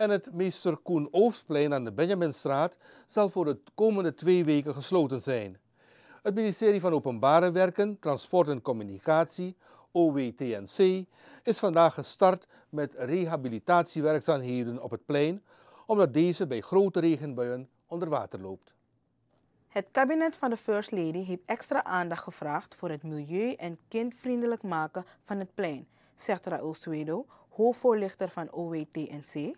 en het Meester Koen Oofsplein aan de Benjaminstraat zal voor de komende twee weken gesloten zijn. Het ministerie van Openbare Werken, Transport en Communicatie, OWTNC, is vandaag gestart met rehabilitatiewerkzaamheden op het plein, omdat deze bij grote regenbuien onder water loopt. Het kabinet van de First Lady heeft extra aandacht gevraagd voor het milieu- en kindvriendelijk maken van het plein, zegt Raoul Suedo, hoofdvoorlichter van OWTNC.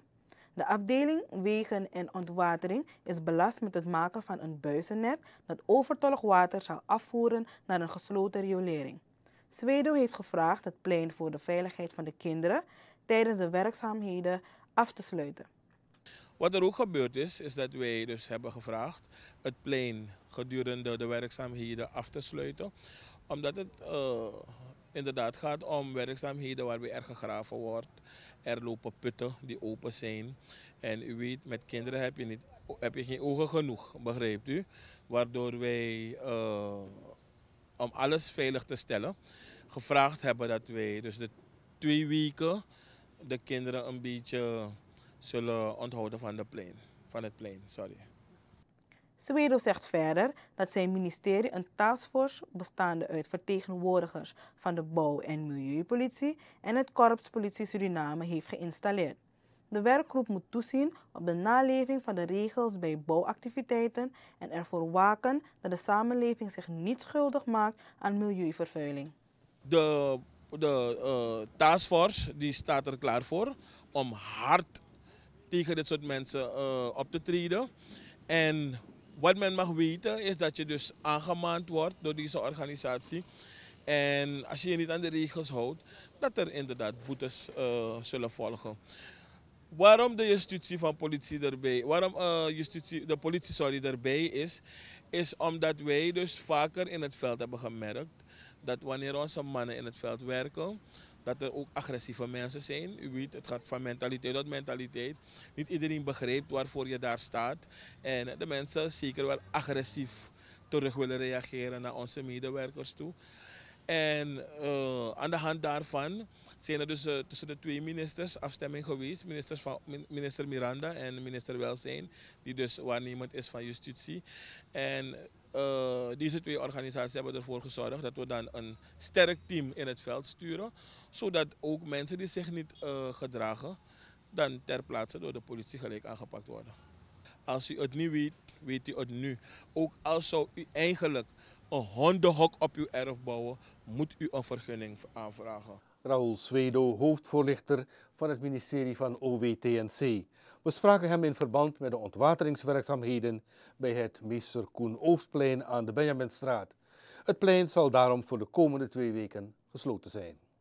De afdeling Wegen en Ontwatering is belast met het maken van een buizennet dat overtollig water zal afvoeren naar een gesloten riolering. Zwedo heeft gevraagd het plein voor de veiligheid van de kinderen tijdens de werkzaamheden af te sluiten. Wat er ook gebeurd is, is dat wij dus hebben gevraagd het plein gedurende de werkzaamheden af te sluiten. Omdat het uh, inderdaad gaat om werkzaamheden waarbij er gegraven wordt. Er lopen putten die open zijn. En u weet, met kinderen heb je, niet, heb je geen ogen genoeg, begrijpt u? Waardoor wij, eh, om alles veilig te stellen, gevraagd hebben dat wij dus de twee weken de kinderen een beetje zullen onthouden van, de plein, van het plein. Sorry. Swedo zegt verder dat zijn ministerie een taskforce bestaande uit vertegenwoordigers van de bouw- en milieupolitie en het Korps Politie Suriname heeft geïnstalleerd. De werkgroep moet toezien op de naleving van de regels bij bouwactiviteiten en ervoor waken dat de samenleving zich niet schuldig maakt aan milieuvervuiling. De, de eh, taskforce die staat er klaar voor om hard tegen dit soort mensen eh, op te treden. En wat men mag weten is dat je dus aangemaand wordt door deze organisatie. En als je je niet aan de regels houdt, dat er inderdaad boetes eh, zullen volgen waarom de justitie van politie erbij, waarom eh, justitie, de politie sorry, erbij is, is omdat wij dus vaker in het veld hebben gemerkt dat wanneer onze mannen in het veld werken, dat er ook agressieve mensen zijn. U weet, het gaat van mentaliteit tot mentaliteit. Niet iedereen begrijpt waarvoor je daar staat. En de mensen zeker wel agressief terug willen reageren naar onze medewerkers toe. En eh, aan de hand daarvan zijn er dus eh, tussen de twee ministers afstemming geweest. Minister, van, minister Miranda en minister Welzijn, die dus waarnemend is van justitie. En eh, deze twee organisaties hebben ervoor gezorgd dat we dan een sterk team in het veld sturen. Zodat ook mensen die zich niet gedragen, dan ter plaatse door de politie gelijk aangepakt worden. Als u het niet weet, weet u het nu. Ook al zou u eigenlijk een hondenhok op uw erf bouwen, moet u een vergunning aanvragen. Raoul Swedo, hoofdvoorlichter van het ministerie van OWTNC. We spraken hem in verband met de ontwateringswerkzaamheden bij het Meester Koen Oostplein aan de Benjaminstraat. Het plein zal daarom voor de komende twee weken gesloten zijn.